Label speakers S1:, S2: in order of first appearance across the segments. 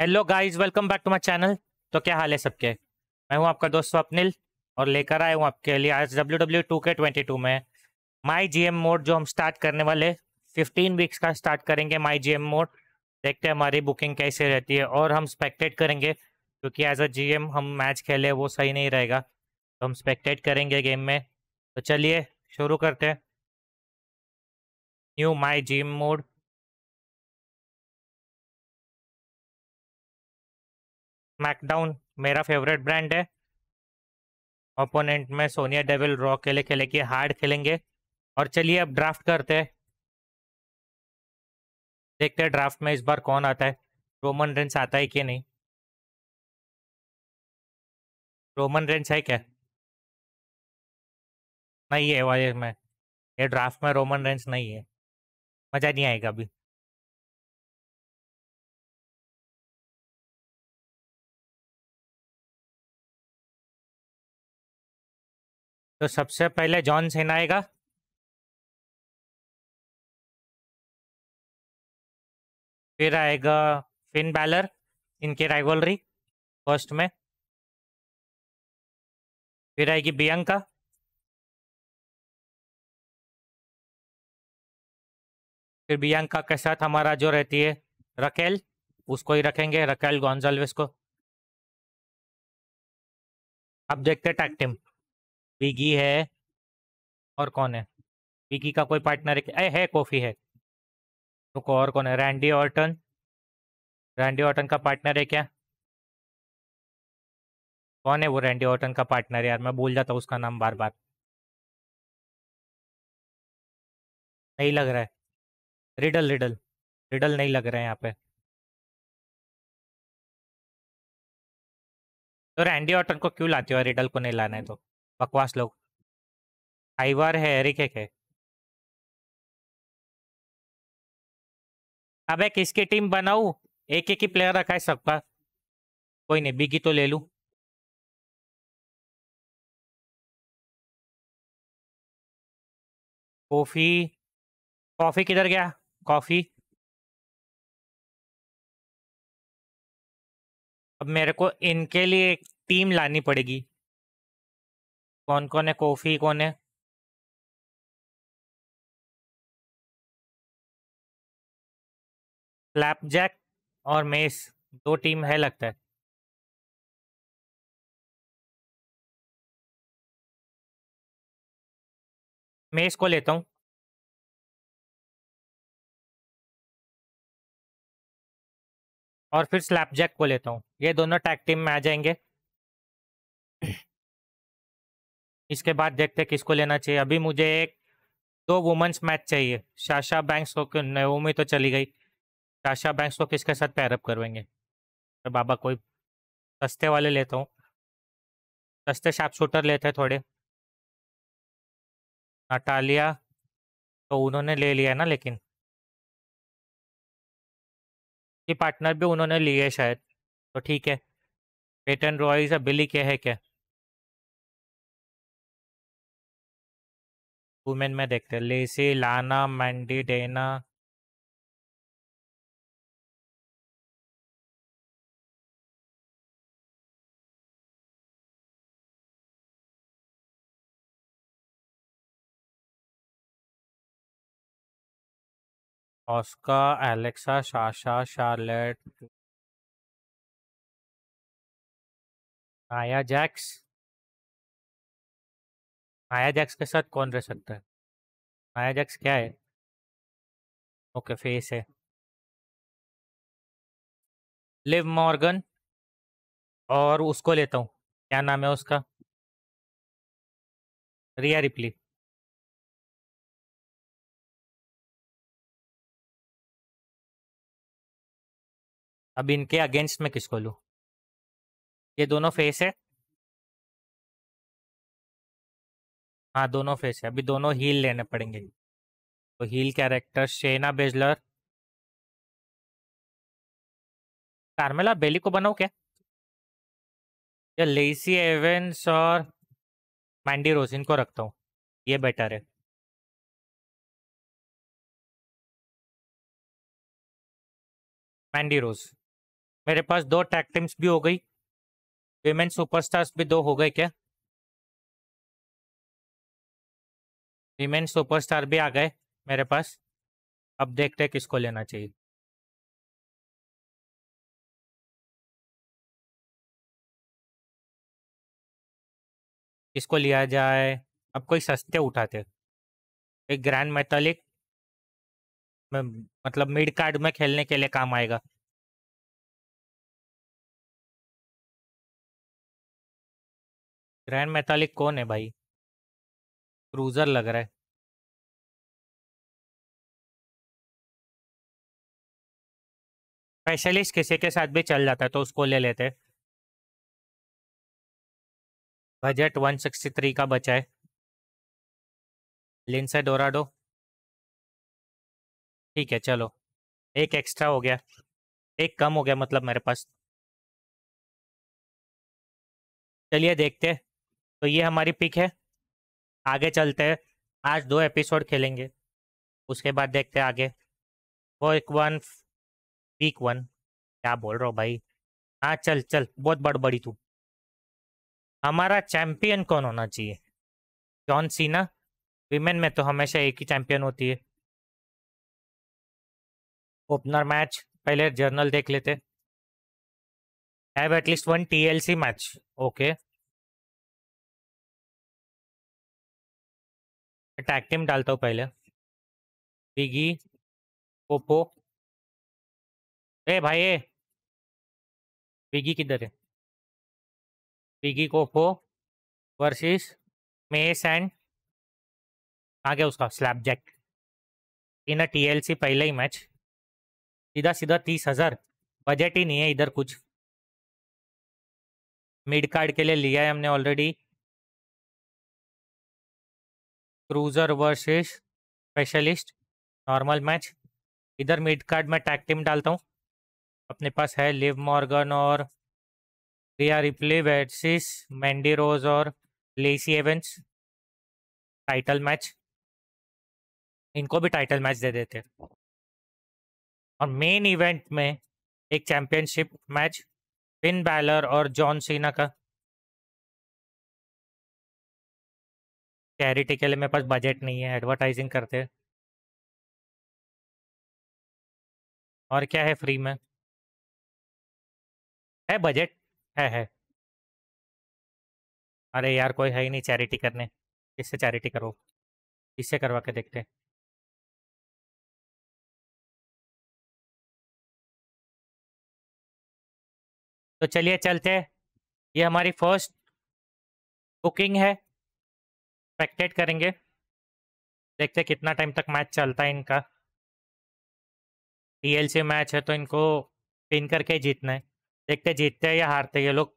S1: Hello guys welcome back to my channel तो क्या हाल है सबके मैं हूं आपका दोस्त स्वप्निल और लेकर आया हूं आपके लिए आज W W two K twenty two में माई जी एम मोड जो हम स्टार्ट करने वाले फिफ्टीन वीक्स का स्टार्ट करेंगे माई जी एम मोड देखते हैं हमारी बुकिंग कैसे रहती है और हम स्पेक्टेट करेंगे क्योंकि एज अ जी एम हम मैच खेले वो सही नहीं रहेगा तो हम स्पेक्टेट करेंगे गेम में तो चलिए शुरू करते हैं
S2: new my G M mode SmackDown मेरा फेवरेट ब्रांड है
S1: ओपोनेंट में सोनिया डेविल रॉ खेले के हार्ड खेलेंगे और चलिए अब
S2: ड्राफ्ट करते हैं देखते हैं ड्राफ्ट में इस बार कौन आता है रोमन रेंस आता है कि नहीं रोमन रेंस है क्या नहीं है वाले में ये ड्राफ्ट में रोमन रेंस नहीं है मज़ा नहीं आएगा अभी तो सबसे पहले जॉन सेना आएगा फिर आएगा फिन बैलर इनकी राइवलरी फर्स्ट में फिर आएगी बियंका फिर बियंका के साथ हमारा जो रहती है रकेल
S1: उसको ही रखेंगे रकेल गॉन्जाल्विस को अब देखते टैक्टिम बिगी है और कौन है विगी का कोई पार्टनर है है कॉफी है तो को और कौन है रैंडी ऑर्टन रैंडी ऑर्टन का पार्टनर है क्या कौन है वो रैंडी ऑर्टन का पार्टनर यार मैं भूल जाता हूँ उसका नाम बार बार
S2: नहीं लग रहा है रिडल रिडल रिडल नहीं लग रहा है यहाँ पे तो रैंडी ऑटन को क्यों लाते हो रिडल को नहीं लाना है तो बकवास लोग आईवर है एरिके है अबे किसकी टीम बनाऊ एक एक ही प्लेयर रखा है सबका कोई नहीं बिगी तो ले लू कॉफी कॉफी किधर गया कॉफी अब मेरे को इनके लिए एक टीम लानी पड़ेगी कौन कौन है कोफी कौन है फ्लैपजैक और मेस दो टीम है लगता है मेस को लेता हूँ और फिर स्लैपजैक को लेता हूँ ये दोनों टैग टीम में आ जाएंगे
S1: इसके बाद देखते किसको लेना चाहिए अभी मुझे एक दो वुमेंस मैच चाहिए शाशा बैंक्स को नवमी तो चली गई शाशा बैंक्स को किसके साथ पैरअप करवाएंगे तो बाबा कोई सस्ते वाले लेता हूँ
S2: सस्ते शार्प शूटर लेते हैं थोड़े नटालिया तो उन्होंने ले लिया ना लेकिन पार्टनर
S1: भी उन्होंने लिए शायद तो ठीक है पेटन रॉयस बिली के है क्या
S2: वुमेन में देखते हैं Lacey Lana Mandy Dana Asuka Alexa Sasha Charlotte आया जैक्स माया जैक्स के साथ कौन रह सकता है माया जैक्स क्या है ओके फेस है लिव मॉर्गन और उसको लेता हूँ क्या नाम है उसका रिया रिप्ली अब इनके अगेंस्ट में किसको लूँ ये दोनों फेस है हाँ दोनों फेस है अभी दोनों हील लेने पड़ेंगे तो heel character Shayna Baszler Carmella Bayley को बनाओ क्या या लेसी एवेंस और मैंडी रोसिन को रखता हूँ ये बेटर है मैंडी रोज मेरे पास दो टैक्टिम्स टीम्स भी हो गई विमेन सुपरस्टार्स भी दो हो गए क्या रीमेन सुपरस्टार भी आ गए मेरे पास अब देखते हैं किसको लेना चाहिए किसको लिया जाए अब कोई सस्ते उठाते एक ग्रैंड मेटालिक मतलब मिड कार्ड में खेलने के लिए काम आएगा ग्रैंड मेटालिक कौन है भाई क्रूज़र लग रहा है। स्पेशलिस्ट किसी के साथ भी चल जाता है तो उसको ले लेते
S1: वन बजट 163 का बचा है है डोराडो
S2: ठीक है चलो एक एक्स्ट्रा हो गया एक कम हो गया मतलब मेरे पास चलिए देखते हैं
S1: तो ये हमारी पिक है आगे चलते हैं आज दो एपिसोड खेलेंगे उसके बाद देखते हैं आगे वो एक वन वीक वन क्या बोल रहा हो भाई हाँ चल चल बहुत बड़बड़ी तू हमारा चैंपियन कौन होना चाहिए जॉन सीना विमेन में तो हमेशा एक ही चैंपियन होती है ओपनर मैच पहले जर्नल देख लेते
S2: have at least one TLC match okay tag team डालता हूँ पहले बिगी ओप्पो ए भाई ए बिगी किधर है बिगी कोपो वर्सेस मेस एंड आ गया उसका जैक
S1: इन अ टीएलसी पहला ही मैच सीधा सीधा तीस हजार
S2: बजट ही नहीं है इधर कुछ मिड कार्ड के लिए लिया है हमने already cruiser versus specialist
S1: normal match इधर मिड कार्ड में टैग टीम डालता हूँ अपने पास है लिव मॉर्गन और रिया रिप्ले वर्सेस मैंडी रोज और लेसी एवेंस टाइटल मैच इनको भी टाइटल मैच दे देते और मेन इवेंट में एक चैंपियनशिप मैच फिन बैलर और जॉन सीना का
S2: चैरिटी के लिए मेरे पास बजट नहीं है एडवर्टाइजिंग करते और क्या है फ्री में है बजट है है अरे यार कोई है ही नहीं चैरिटी करने इससे चैरिटी करो इससे करवा के देखते तो चलिए चलते ये हमारी फर्स्ट
S1: बुकिंग है स्पेक्टेट करेंगे देखते कितना टाइम तक मैच चलता है इनका टीएलसी मैच है तो इनको पिन
S2: करके जीतना है देखते जीतते हैं या हारते ये लोग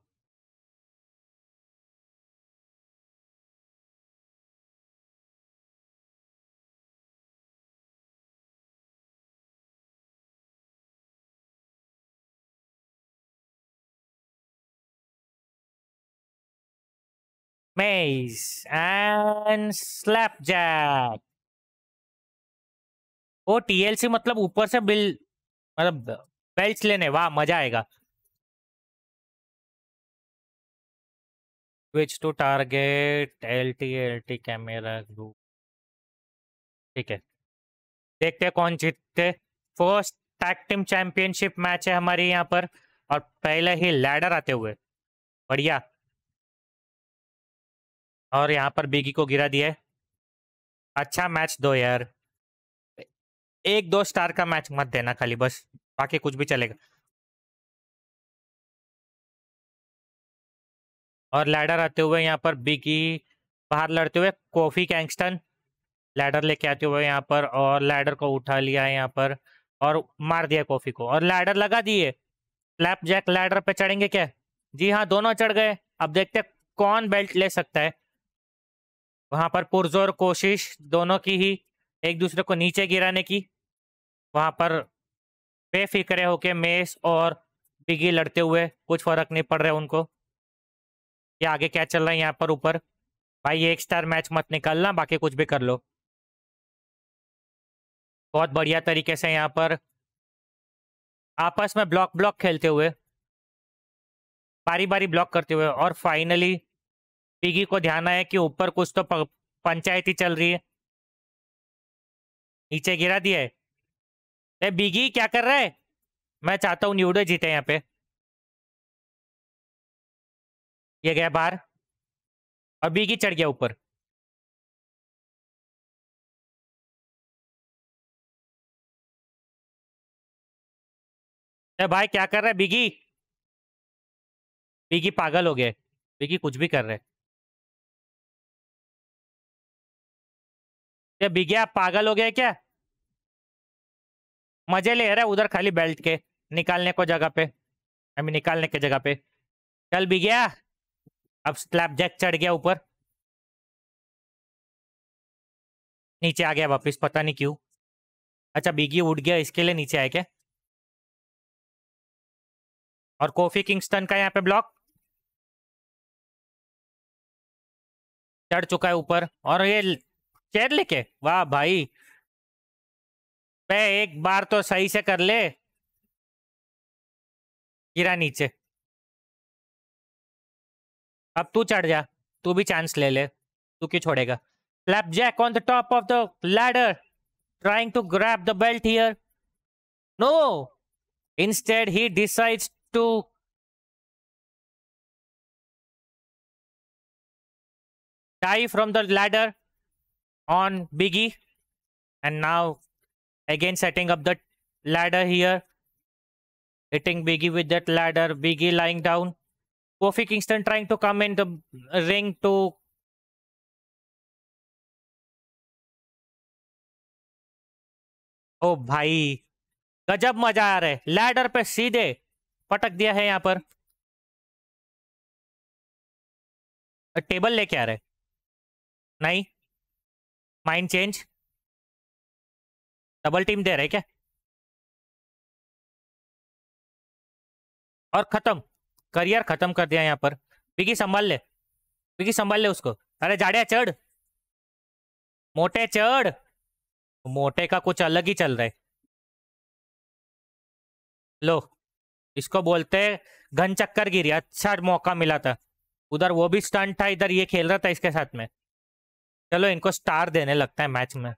S2: maze, and slapjack. वो टीएलसी मतलब ऊपर से बिल मतलब बेल्ट लेने वाह मजा आएगा switch to target L T L T group ठीक है
S1: देखते हैं कौन जीतते first tag team championship match है हमारी यहाँ पर और पहले ही लैडर आते हुए बढ़िया और यहाँ पर बिगी को गिरा दिया अच्छा मैच दो यार
S2: एक दो स्टार का मैच मत देना खाली बस बाकी कुछ भी चलेगा और लैडर आते हुए यहाँ
S1: पर बिगी बाहर लड़ते हुए कॉफी कैंगस्टन लैडर लेके आते हुए यहाँ पर और लैडर को उठा लिया है यहाँ पर और मार दिया कॉफी को और लैडर लगा दिए फ्लैप जैक लैडर पे चढ़ेंगे क्या जी हाँ दोनों चढ़ गए अब देखते कौन बेल्ट ले सकता है वहां पर पुरजोर कोशिश दोनों की ही एक दूसरे को नीचे गिराने की वहां पर बेफिक्रे होके मेस और बिगी लड़ते हुए कुछ फर्क नहीं पड़ रहा उनको ये आगे क्या चल रहा है यहाँ पर ऊपर भाई एक स्टार मैच मत निकालना बाकी कुछ भी कर लो बहुत बढ़िया तरीके से यहाँ पर आपस में ब्लॉक ब्लॉक खेलते हुए बारी बारी ब्लॉक करते हुए और फाइनली पिगी को ध्यान आया कि ऊपर कुछ तो पंचायती चल रही है नीचे गिरा दिया है ए बिगी क्या कर रहा है मैं चाहता हूँ न्यूडो
S2: जीते यहाँ पे ये गया बाहर और बिगी चढ़ गया ऊपर भाई क्या कर रहा है बिगी बिगी पागल हो गए बिगी कुछ भी कर रहे है ये बिगया पागल हो गया क्या मजे ले रहे उधर खाली बेल्ट के निकालने को जगह
S1: पे आई मीन निकालने के जगह पे चल भी गया अब स्लैप जैक चढ़
S2: गया ऊपर नीचे आ गया वापिस पता नहीं क्यों अच्छा बिगी उठ गया इसके लिए नीचे आया क्या और कॉफी किंगस्टन का यहाँ पे ब्लॉक
S1: चढ़ चुका है ऊपर और ये चेयर लेके वाह भाई
S2: मैं एक बार तो सही से कर ले गिरा नीचे अब तू चढ़ जा
S1: तू भी चांस ले ले तू क्यों छोड़ेगा Slapjack on the top of the ladder
S2: trying to grab the belt here no instead he decides to die from the ladder on Biggie. And
S1: now again setting up the ladder here. Hitting Biggie with that ladder. Biggie lying down. Kofi Kingston trying to come in the ring
S2: to ओ भाई गजब मजा आ रहा है ladder पे सीधे पटक दिया है यहाँ पर टेबल लेके आ रहे नहीं माइंड चेंज डबल टीम दे रहे क्या और खत्म करियर खत्म कर दिया यहाँ पर विकी संभाल ले विकी
S1: संभाल ले उसको अरे जाड़े चढ़ मोटे चढ़ मोटे का कुछ अलग ही चल रहा है लो इसको बोलते घन चक्कर गिरी अच्छा मौका मिला था उधर वो भी स्टंट था इधर ये खेल रहा था इसके साथ में चलो इनको स्टार देने लगता है मैच में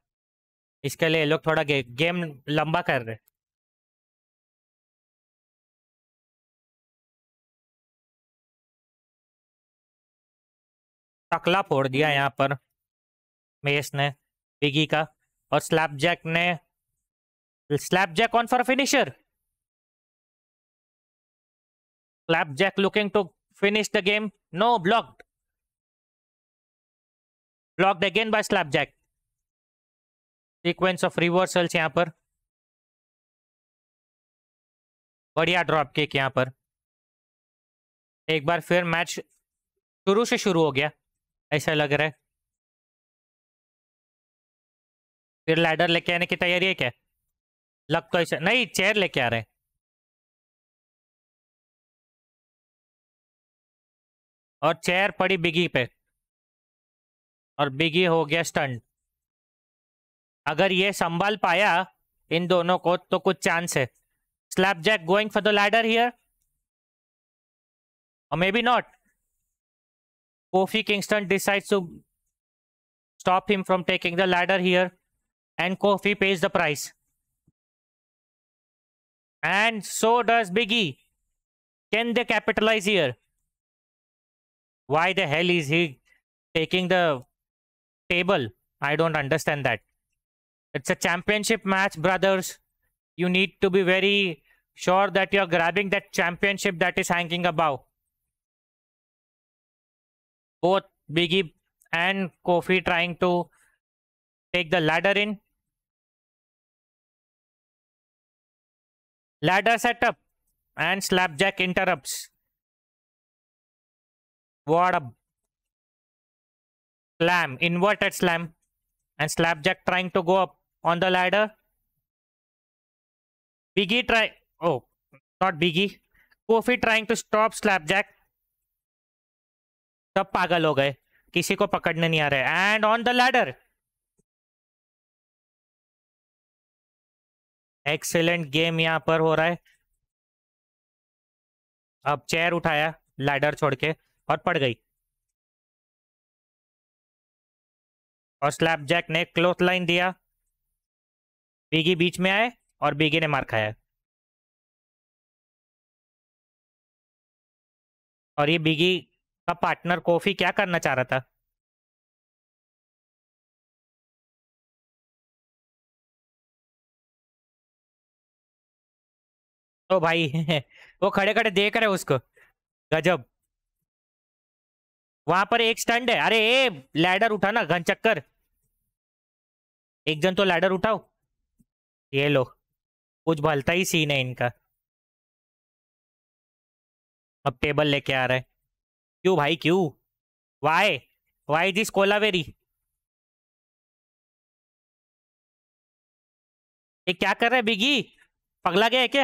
S1: इसके
S2: लिए ये लोग थोड़ा गे, गेम लंबा कर रहे टकला फोड़ दिया यहाँ पर मेस ने बिगी का और
S1: जैक ने Jack on for finisher Jack looking to finish the game no blocked
S2: blocked again by Slapjack sequence of reversals यहां पर बढ़िया ड्रॉप केक यहां पर एक बार फिर मैच शुरू से शुरू हो गया ऐसा लग रहा है फिर लैडर लेके आने की तैयारी है क्या लग तो ऐसा नहीं चेयर लेके आ रहे हैं और चेयर पड़ी बिगी पे और बिगी हो गया स्टंट अगर ये
S1: संभाल पाया इन दोनों को तो कुछ चांस है Slapjack going for the ladder here और maybe not Kofi Kingston decides to stop him from taking the ladder here and Kofi pays the price and so does Big E can they capitalise here why the hell is he taking the table. I don't understand that. It's a championship match, brothers. You need to be very sure that you're grabbing that championship that is hanging above. Both
S2: Biggie and Kofi trying to take the ladder in. Ladder setup and Slapjack interrupts. What a
S1: slam inverted slam and slapjack trying to go up on the ladder biggie try oh not biggie kofi trying to stop slapjack sab pagal ho gaye किसी को पकड़ने नहीं आ रहे and on the ladder excellent game यहां पर हो रहा है अब चेयर उठाया लैडर छोड़ के और पड़ गई
S2: और स्लैप जैक ने क्लोथ लाइन दिया बीगी बीच में आए और बीगी ने मार खाया और ये बीगी का पार्टनर कोफी क्या करना चाह रहा था तो भाई वो खड़े खड़े देख रहे उसको गजब वहां पर एक स्टंड
S1: है अरे ए लैडर उठाना घन चक्कर एक जन तो लैडर उठाओ ये लो कुछ भलता ही सीन है इनका
S2: अब टेबल लेके आ रहे है क्यों भाई क्यों वाय वाय दिस कोलावेरी ये क्या कर रहे है बिगी पगला गया है क्या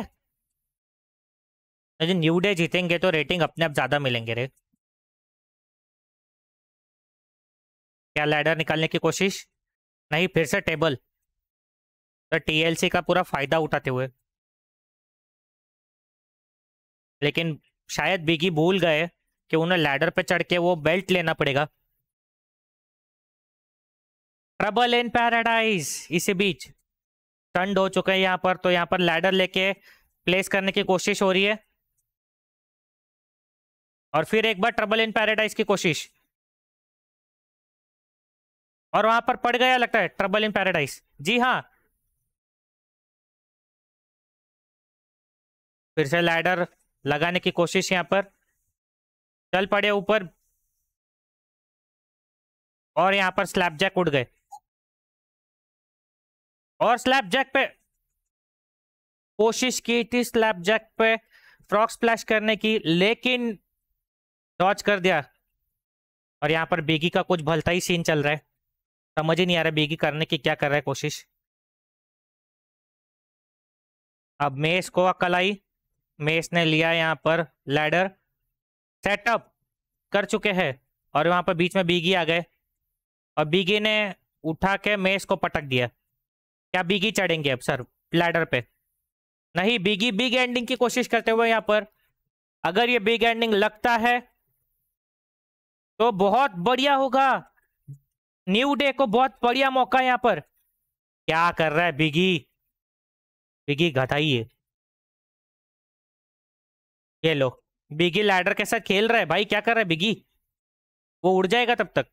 S1: यदि न्यू डे जीतेंगे तो रेटिंग अपने आप ज़्यादा मिलेंगे रे क्या लैडर निकालने की कोशिश नहीं फिर से टेबल तो टीएलसी का पूरा फायदा उठाते हुए लेकिन शायद बिगी भूल गए कि उन्हें लैडर पे चढ़ के वो बेल्ट लेना पड़ेगा ट्रबल इन पैराडाइज इसी बीच ठंड हो चुके हैं यहाँ पर तो यहाँ पर लैडर लेके प्लेस करने की कोशिश हो रही है और फिर एक बार ट्रबल इन पैराडाइज की कोशिश
S2: और वहां पर पड़ गया लगता है ट्रबल इन पैराडाइज जी हाँ फिर से लैडर लगाने की कोशिश यहां पर चल पड़े ऊपर और यहां पर स्लैब जैक उड़ गए और स्लैब जैक पे कोशिश की थी स्लैब जैक पे
S1: फ्रॉक स्प्लैश करने की लेकिन डॉच कर दिया और यहां पर बेगी का कुछ भलता ही सीन चल रहा है समझ ही नहीं आ रहा बीगी करने की क्या कर रहा है कोशिश अब मेस को अकल आई मेस ने लिया यहाँ पर लैडर सेटअप कर चुके हैं और वहाँ पर बीच में बीगी आ गए और बीगी ने उठा के मेस को पटक दिया क्या बीगी चढ़ेंगे अब सर लैडर पे नहीं बीगी बिग एंडिंग की कोशिश करते हुए यहाँ पर अगर ये बिग एंडिंग लगता है तो बहुत बढ़िया होगा न्यू डे को बहुत बढ़िया मौका है यहाँ पर क्या कर रहा है बिगी बिगी घटाइए ये लो बिगी लैडर के साथ खेल रहा है भाई क्या कर रहा है बिगी वो उड़ जाएगा
S2: तब तक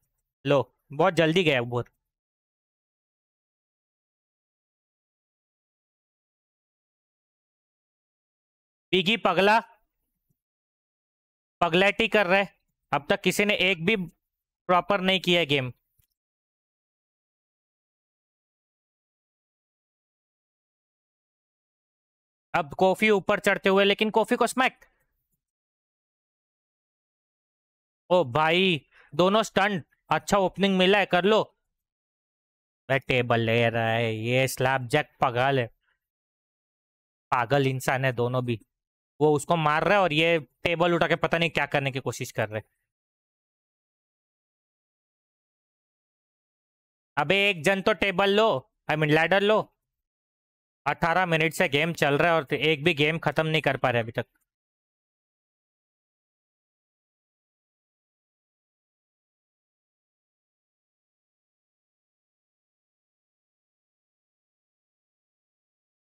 S2: लो बहुत जल्दी गया बहुत बिगी पगला पगलेटी कर रहा है अब तक किसी ने एक भी प्रॉपर नहीं किया है गेम अब कॉफी ऊपर चढ़ते हुए लेकिन कॉफी को स्मैक ओ भाई दोनों
S1: स्टंट अच्छा ओपनिंग मिला है कर लो टेबल ले रहा है ये स्लैब जैक पागल है पागल इंसान है दोनों भी वो उसको मार रहा है और ये टेबल उठा के पता नहीं क्या करने की कोशिश कर रहे अबे एक जन तो टेबल लो आई मीन लैडर लो
S2: 18 मिनट से गेम चल रहा है और एक भी गेम खत्म नहीं कर पा रहे अभी तक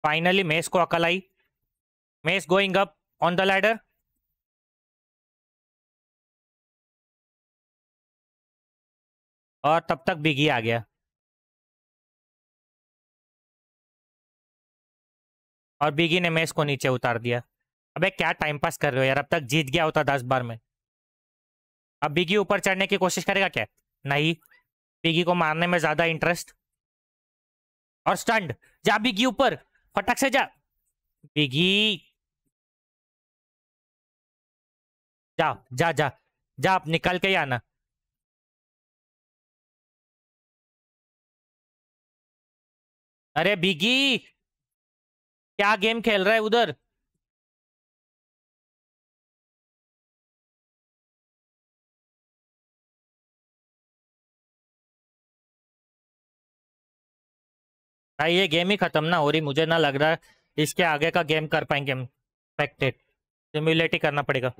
S2: फाइनली मेस को अकल आई Mace going up on the ladder और तब तक बिगी आ गया और बिगी ने मैच को नीचे उतार दिया अबे क्या टाइम
S1: पास कर रहे हो यार अब तक जीत गया होता दस बार में अब बिगी ऊपर चढ़ने की कोशिश करेगा क्या नहीं बिगी को मारने में ज्यादा इंटरेस्ट और स्टंड जा बिगी ऊपर फटक से जा बिगी
S2: जा जा जा जा आप निकल के ही आना अरे बिगी क्या गेम खेल रहा है उधर भाई ये गेम ही खत्म ना हो रही मुझे ना लग रहा है इसके आगे का गेम कर पाएंगे हम स्पेक्टेड सिमुलेट ही करना पड़ेगा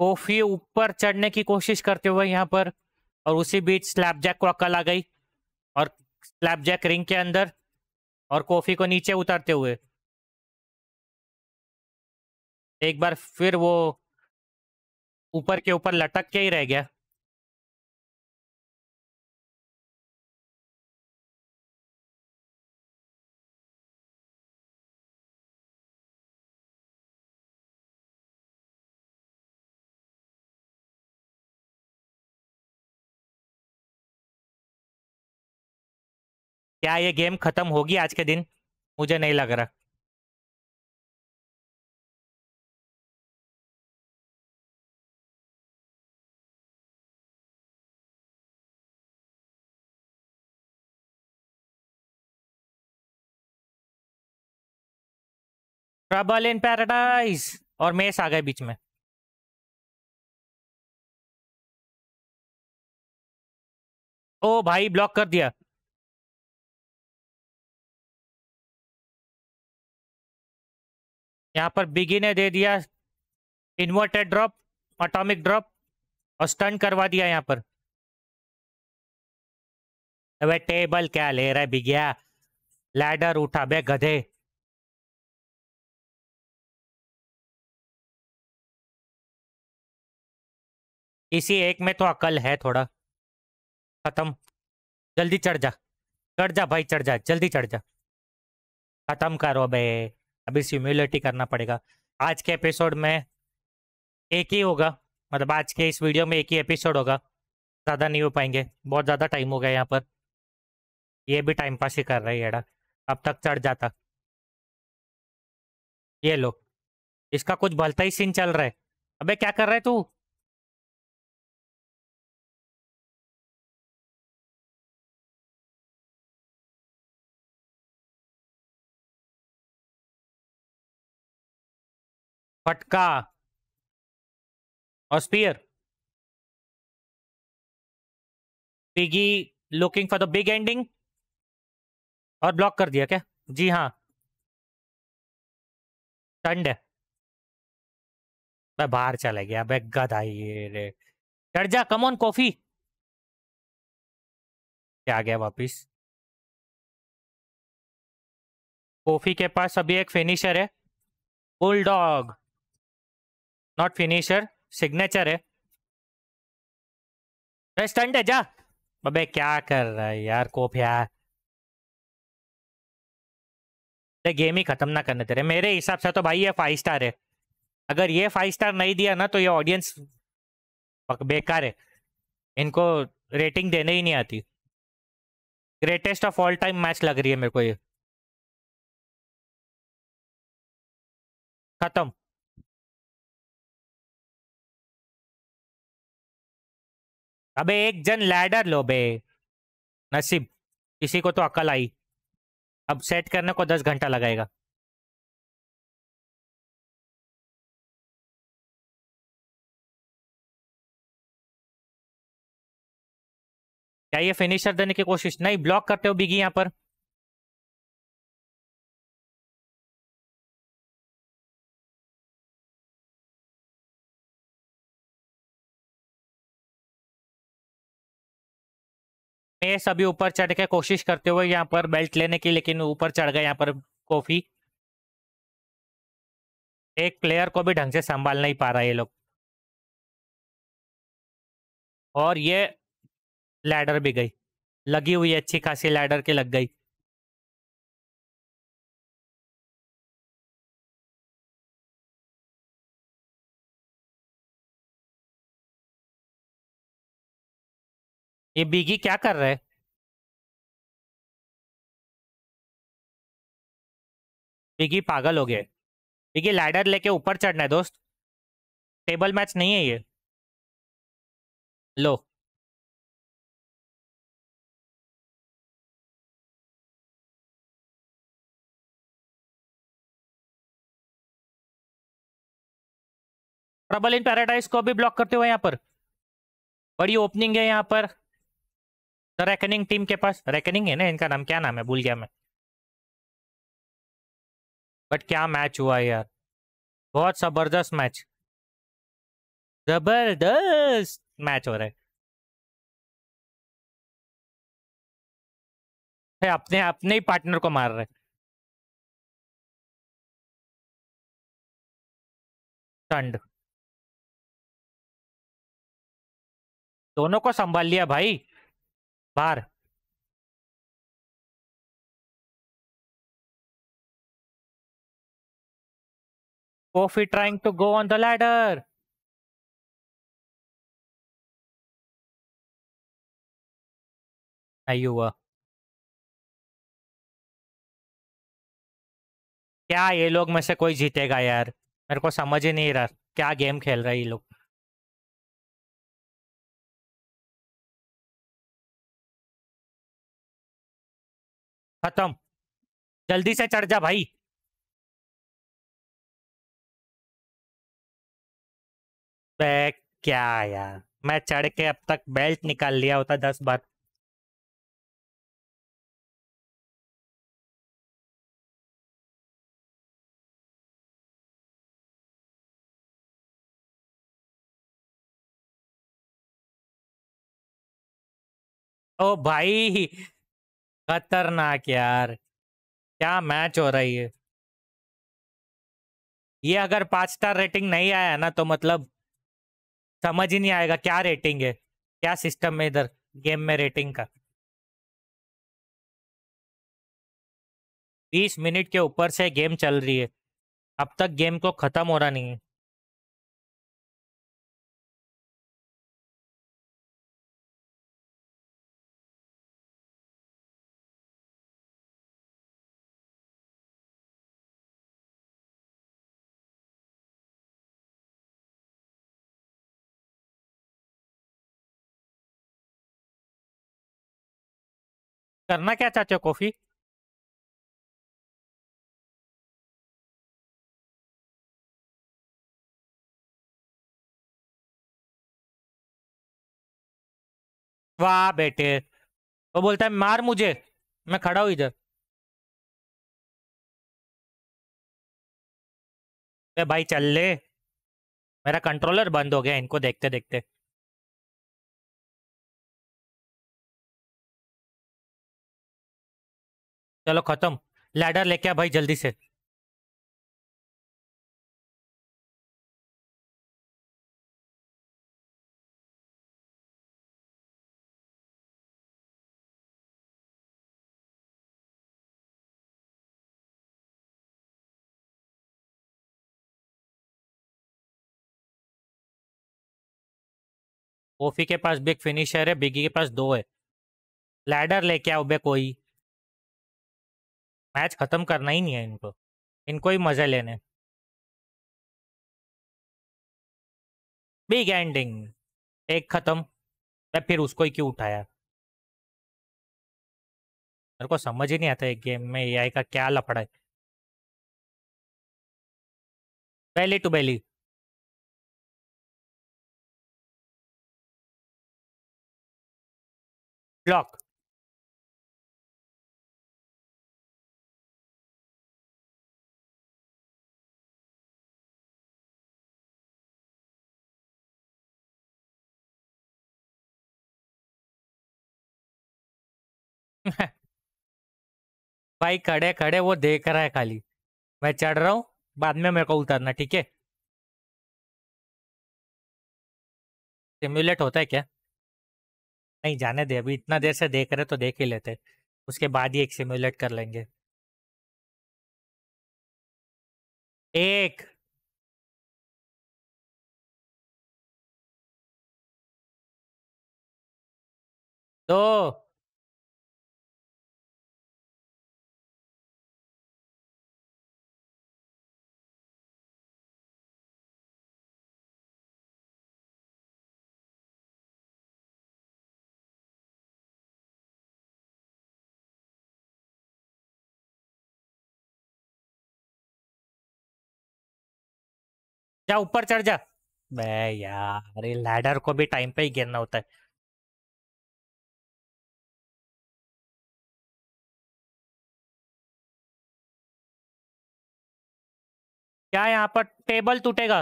S2: कोफी
S1: ऊपर चढ़ने की कोशिश करते हुए यहाँ पर और उसी बीच स्लैपजैक क्रॉकल आ गई
S2: और जैक रिंग के अंदर और कॉफी को नीचे उतारते हुए एक बार फिर वो ऊपर के ऊपर लटक के ही रह गया क्या ये गेम खत्म होगी आज के दिन मुझे नहीं लग रहा ट्रबल इन पैराडाइज और मेस आ गए बीच में ओ भाई ब्लॉक कर दिया यहाँ पर बिगी ने दे दिया इन्वर्टेड ड्रॉप अटोमिक
S1: ड्रॉप और स्टन करवा दिया यहाँ पर अबे
S2: टेबल क्या ले रहा है बिगिया लैडर उठा बे गधे इसी एक में तो अकल है थोड़ा खत्म जल्दी
S1: चढ़ जा चढ़ जा भाई चढ़ जा जल्दी चढ़ जा खत्म करो बे अभी सिम्युलिटी करना पड़ेगा आज के एपिसोड में एक ही होगा मतलब आज के इस वीडियो में एक ही एपिसोड होगा ज़्यादा नहीं हो पाएंगे बहुत ज़्यादा टाइम हो गया यहाँ पर ये भी टाइम पास ही कर रही है अब तक चढ़ जाता
S2: ये लो इसका कुछ भलता ही सीन चल रहा है अबे क्या कर रहा है तू फटका और spear Big E looking for the big ending और ब्लॉक कर दिया क्या जी हाँ टंड मैं बाहर चला गया मैं गधा ये रे चढ़ जा कमोन कॉफी क्या आ गया वापिस कॉफी के पास अभी एक फिनिशर
S1: है बुलडॉग नॉट फिनिशर सिग्नेचर है
S2: स्टंट है जा बबे क्या कर रहा है यार कोप यार गेम ही खत्म ना करने तेरे
S1: मेरे हिसाब से तो भाई ये फाइव स्टार है अगर ये फाइव स्टार नहीं दिया ना तो ये ऑडियंस बेकार है इनको रेटिंग देने ही नहीं आती
S2: greatest of all time match लग रही है मेरे को ये खत्म अबे एक जन लैडर लो बे नसीब किसी को तो अकल आई अब सेट करने को दस घंटा लगाएगा क्या ये फिनिशर देने की कोशिश नहीं ब्लॉक करते हो बिगी यहां पर मैं सभी ऊपर चढ़
S1: के कोशिश करते हुए यहाँ पर बेल्ट लेने की लेकिन ऊपर चढ़ गए यहाँ पर कॉफी एक प्लेयर को भी ढंग से संभाल नहीं पा रहा ये लोग
S2: और ये लैडर भी गई लगी हुई अच्छी खासी लैडर की लग गई ये बीगी क्या कर रहा है बीगी पागल हो गए बीगी लैडर लेके ऊपर चढ़ना है दोस्त टेबल मैच नहीं है ये लो ट्रबल इन पैराडाइज को भी ब्लॉक करते हुए यहां पर बड़ी ओपनिंग है यहां पर तो रेकनिंग टीम के पास
S1: रेकनिंग है ना इनका नाम क्या नाम है भूल गया मैं बट क्या
S2: मैच हुआ यार बहुत जबरदस्त मैच जबरदस्त मैच हो रहा है अपने अपने ही पार्टनर को मार रहे ठंड दोनों को संभाल लिया भाई बार Kofi trying to go on the ladder. हुआ क्या ये लोग में से कोई जीतेगा यार मेरे को समझ ही नहीं रहा क्या गेम खेल रहे ये लोग खत्म जल्दी से चढ़ जा भाई क्या यार मैं चढ़ के अब तक बेल्ट निकाल लिया होता दस बार ओ भाई खतरनाक यार क्या मैच हो रही है
S1: ये अगर पाँच स्टार रेटिंग नहीं आया ना तो मतलब समझ ही नहीं आएगा क्या रेटिंग है क्या सिस्टम है इधर गेम में रेटिंग का
S2: बीस मिनट के ऊपर से गेम चल रही है अब तक गेम को ख़त्म हो रहा नहीं है करना क्या चाहते हो कॉफी वाह बेटे वो बोलता है मार मुझे मैं खड़ा हूं इधर भाई चल ले मेरा कंट्रोलर बंद हो गया इनको देखते देखते चलो खत्म लैडर लेके आ भाई जल्दी से ओफी के पास बिग फिनिशर है बिगी के पास दो है लैडर लेके आओ बे कोई मैच खत्म करना ही नहीं है इनको इनको ही मजे लेने बिग एंडिंग एक खत्म मैं फिर उसको ही क्यों उठाया मेरे को समझ ही नहीं आता एक गेम में एआई का क्या लफड़ा है पहले टू बैली ब्लॉक भाई खड़े खड़े वो देख रहा है खाली मैं चढ़ रहा हूँ
S1: बाद में मेरे को उतरना ठीक है सिम्युलेट होता है क्या नहीं जाने दे अभी इतना देर से देख रहे तो देख ही लेते
S2: उसके बाद ही एक सिम्युलेट कर लेंगे एक दो जा ऊपर चढ़ जा मैं यार लैडर को भी टाइम पे ही गिरना होता है क्या यहाँ पर टेबल टूटेगा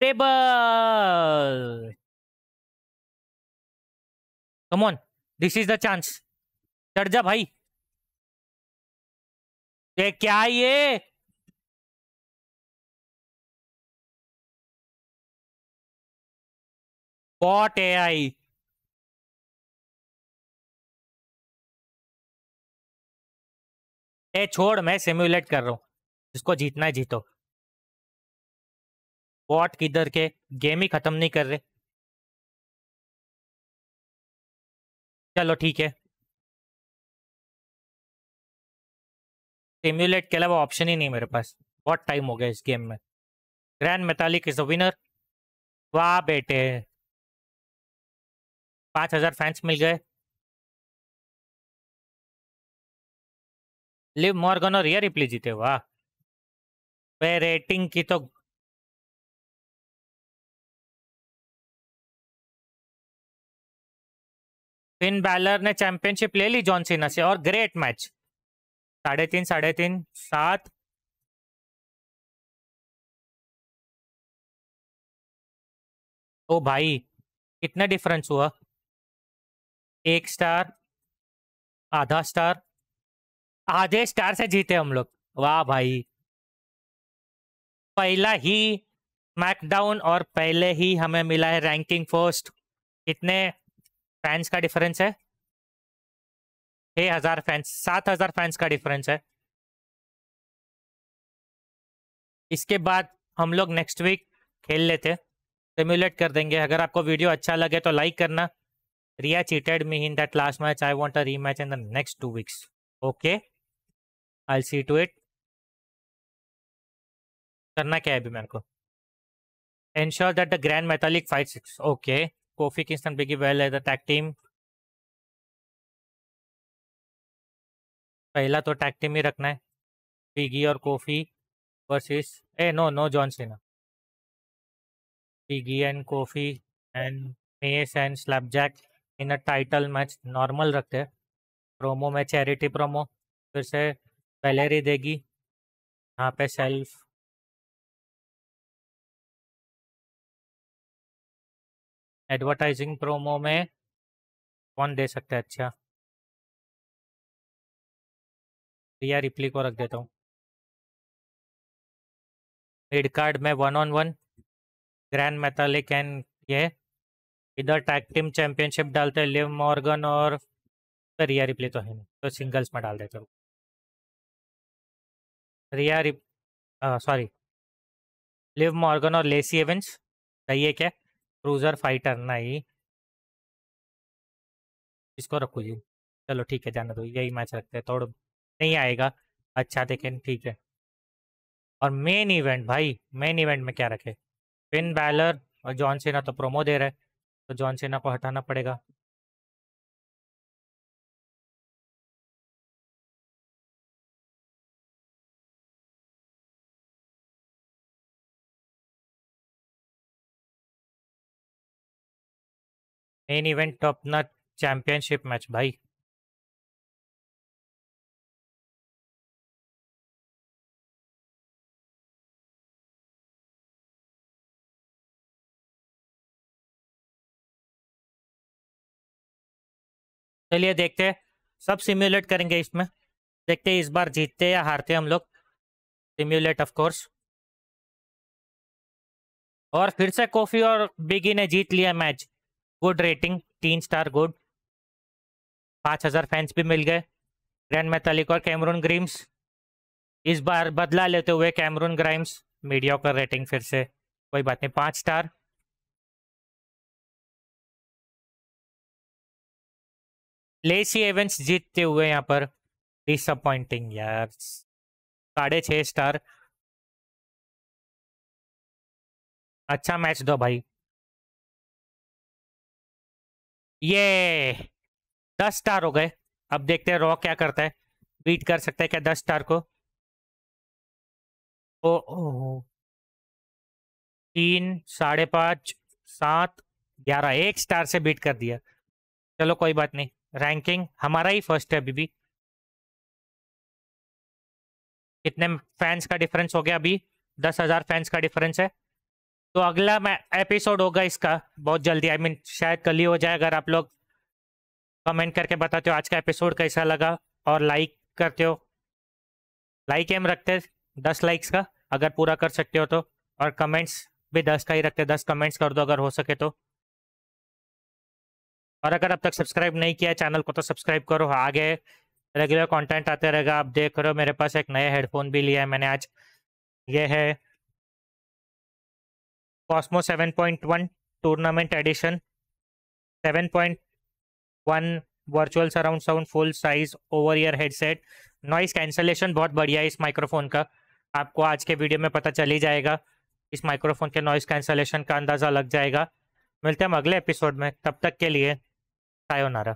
S2: table come on this is the chance चढ़ जा भाई ये क्या ये ए आई ए छोड़ मैं सिम्युलेट कर रहा हूं जिसको जीतना है जीतो बॉट किधर के गेम ही खत्म नहीं कर रहे चलो ठीक है सिम्युलेट के अलावा ऑप्शन ही नहीं मेरे
S1: पास बहुत टाइम हो गया इस गेम में Gran Metalik is a winner वाह
S2: बेटे पाँच हजार फैंस मिल गए लिव मॉर्गन और यार रिप्ली जीते वाह वे रेटिंग की तो फिन बैलर ने चैंपियनशिप ले ली जॉन सीना से और ग्रेट मैच साढ़े तीन साढ़े तीन सात ओ भाई कितना डिफरेंस हुआ एक स्टार
S1: आधा स्टार आधे स्टार से जीते हम लोग वाह भाई पहला ही मैकडाउन और पहले ही हमें मिला है रैंकिंग फर्स्ट कितने फैंस का डिफरेंस है छह हजार फैंस सात हजार फैंस का डिफरेंस है इसके बाद हम लोग नेक्स्ट वीक खेल लेते सिमुलेट कर देंगे अगर आपको वीडियो अच्छा लगे तो लाइक करना Rhea cheated me in that last match. I want a rematch in the next two weeks. Okay. I'll see to it. करना क्या है अभी मेरे को ensure that the Gran Metalik fight six okay Kofi Kingston Big E well as the tag team पहला तो tag team ही रखना है बिगी और Kofi versus a no no John Cena Big E and Kofi and Mace and Slapjack in a title match normal रखते हैं
S2: promo में charity promo फिर से वैलेरी देगी यहाँ पे सेल्फ एडवर्टाइजिंग प्रोमो में कौन दे सकते हैं अच्छा रिया रिप्ली को रख देता हूँ मिड कार्ड में one on one Gran Metalik and
S1: ये इधर टैग टीम चैंपियनशिप डालते हैं लिव मॉर्गन और रिया रिप्ले तो है नहीं तो सिंगल्स में डाल देते रिया रिप सॉरी लिव मॉर्गन और लेसी एवेंस चाहिए क्या क्रूजर फाइटर नहीं इसको रखो जी चलो ठीक है जाने दो यही मैच रखते हैं थोड़ा नहीं आएगा अच्छा देखें ठीक है और मेन इवेंट भाई मेन इवेंट में क्या रखे पिन बैलर और जॉन सेना तो
S2: प्रोमो दे रहे हैं तो जॉन सेना को हटाना पड़ेगा मेन इवेंट अपना चैंपियनशिप मैच भाई चलिए देखते हैं सब सिम्यूलेट करेंगे इसमें देखते हैं इस बार जीतते या हारते हम लोग
S1: सिम्यूलेट ऑफ कोर्स और फिर से कॉफी और बिगी ने जीत लिया मैच गुड रेटिंग तीन स्टार गुड पाँच हज़ार फैंस भी मिल गए ग्रैंड मैथलिक और कैमरून ग्रीम्स इस बार बदला लेते हुए कैमरून ग्राइम्स मीडिया का रेटिंग फिर से कोई बात नहीं पाँच स्टार
S2: लेसी एवेंट्स जीतते हुए यहाँ पर डिसअपॉइंटिंग यार साढ़े छः स्टार अच्छा मैच दो भाई ये दस स्टार हो गए
S1: अब देखते हैं रॉ क्या करता है बीट कर सकता है क्या दस स्टार को ओ ओ तीन साढ़े पाँच सात ग्यारह एक स्टार से बीट कर दिया चलो कोई बात नहीं रैंकिंग हमारा ही फर्स्ट है अभी भी कितने फैंस का डिफरेंस हो गया अभी दस हज़ार फैंस का डिफरेंस है तो अगला एपिसोड होगा इसका बहुत जल्दी आई I मीन mean, शायद कल ही हो जाए अगर आप लोग कमेंट करके बताते हो आज का एपिसोड कैसा लगा और लाइक करते हो लाइक एम रखते दस लाइक्स का अगर पूरा कर सकते हो तो और कमेंट्स भी दस का ही रखते दस कमेंट्स कर दो अगर हो सके तो और अगर अब तक सब्सक्राइब नहीं किया चैनल को तो सब्सक्राइब करो हाँ, आगे रेगुलर कंटेंट आते रहेगा आप देख रहे हो मेरे पास एक नया हेडफोन भी लिया है मैंने आज ये है Cosmo 7.1 tournament edition 7.1 virtual surround sound full size over ear headset noise cancellation बहुत बढ़िया है इस माइक्रोफोन का आपको आज के वीडियो में पता चल ही जाएगा इस माइक्रोफोन के नॉइस कैंसलेशन का अंदाज़ा लग जाएगा
S2: मिलते हैं हम अगले एपिसोड में तब तक के लिए सायोनारा